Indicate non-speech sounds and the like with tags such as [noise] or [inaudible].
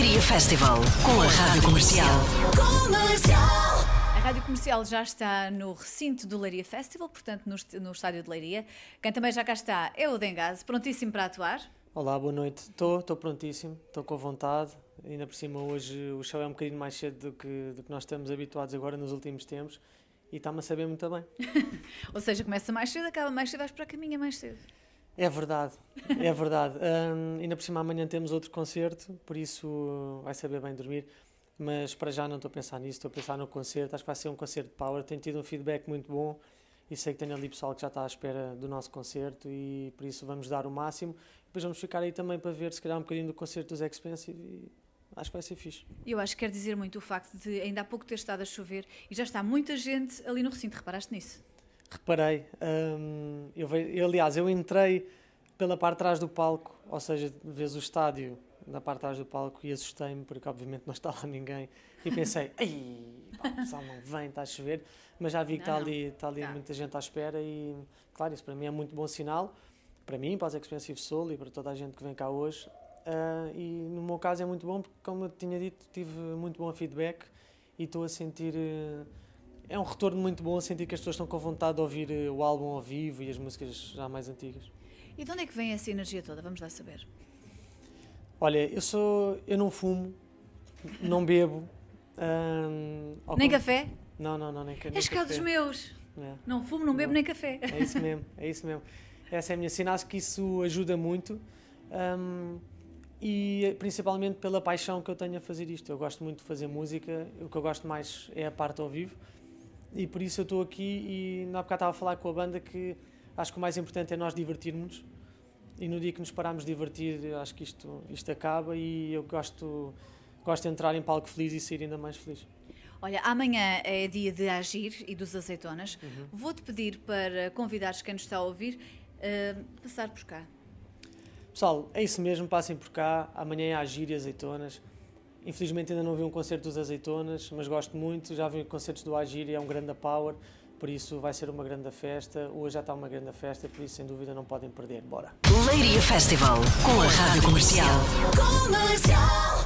Leiria Festival com a Rádio Comercial. Comercial. A Rádio Comercial já está no recinto do Leiria Festival, portanto no, no estádio de Leiria. Quem também já cá está é o Dengaz, prontíssimo para atuar. Olá, boa noite. Estou, estou prontíssimo, estou com vontade. Ainda por cima hoje o show é um bocadinho mais cedo do que, do que nós estamos habituados agora nos últimos tempos e está-me a saber muito bem. [laughs] Ou seja, começa mais cedo, acaba mais cedo, vais para a caminha é mais cedo. É verdade, é verdade. Um, [laughs] ainda por cima, amanhã temos outro concerto, por isso vai saber bem dormir. Mas para já não estou a pensar nisso, estou a pensar no concerto. Acho que vai ser um concerto de power. Tenho tido um feedback muito bom e sei que tem ali pessoal que já está à espera do nosso concerto e por isso vamos dar o máximo. Depois vamos ficar aí também para ver, se calhar, um bocadinho do concerto dos Expensive e acho que vai ser fixe. Eu acho que quer dizer muito o facto de ainda há pouco ter estado a chover e já está muita gente ali no recinto. Reparaste nisso? reparei. Um, eu, eu, aliás, eu entrei pela parte de trás do palco, ou seja, vês o estádio na parte de trás do palco e assustei-me, porque obviamente não está lá ninguém. E pensei, [laughs] ei, pá, o pessoal não vem, está a chover. Mas já vi que está ali, está ali tá. muita gente à espera e, claro, isso para mim é muito bom sinal. Para mim, para as Expensive Soul e para toda a gente que vem cá hoje. Uh, e no meu caso é muito bom, porque como eu tinha dito, tive muito bom feedback e estou a sentir... Uh, é um retorno muito bom sentir que as pessoas estão com vontade de ouvir eh, o álbum ao vivo e as músicas já mais antigas. E de onde é que vem essa energia toda? Vamos lá saber. Olha, eu sou. Eu não fumo, não bebo. Hum, nem café? Não, não, não, nem, nem café. És dos meus. É. Não fumo, não bebo nem café. É isso [laughs] mesmo, é isso mesmo. Essa é a minha sina. Acho que isso ajuda muito. Hum, e eh, principalmente pela paixão que eu tenho a fazer isto. Eu gosto muito de fazer música, o que eu gosto mais é a parte ao vivo e por isso eu estou aqui e na época estava a falar com a banda que acho que o mais importante é nós divertirmos e no dia que nos pararmos de divertir acho que isto, isto acaba e eu gosto, gosto de entrar em palco feliz e sair ainda mais feliz. Olha, amanhã é dia de agir e dos azeitonas. Uhum. Vou-te pedir para convidares quem nos está a ouvir uh, passar por cá. Pessoal, é isso mesmo, passem por cá. Amanhã é agir e azeitonas. Infelizmente ainda não vi um concerto dos Azeitonas, mas gosto muito. Já vi concertos do Agir e é um grande power, por isso vai ser uma grande festa. Hoje já está uma grande festa, por isso sem dúvida não podem perder. Bora! Leiria Festival com a Rádio Comercial. Comercial.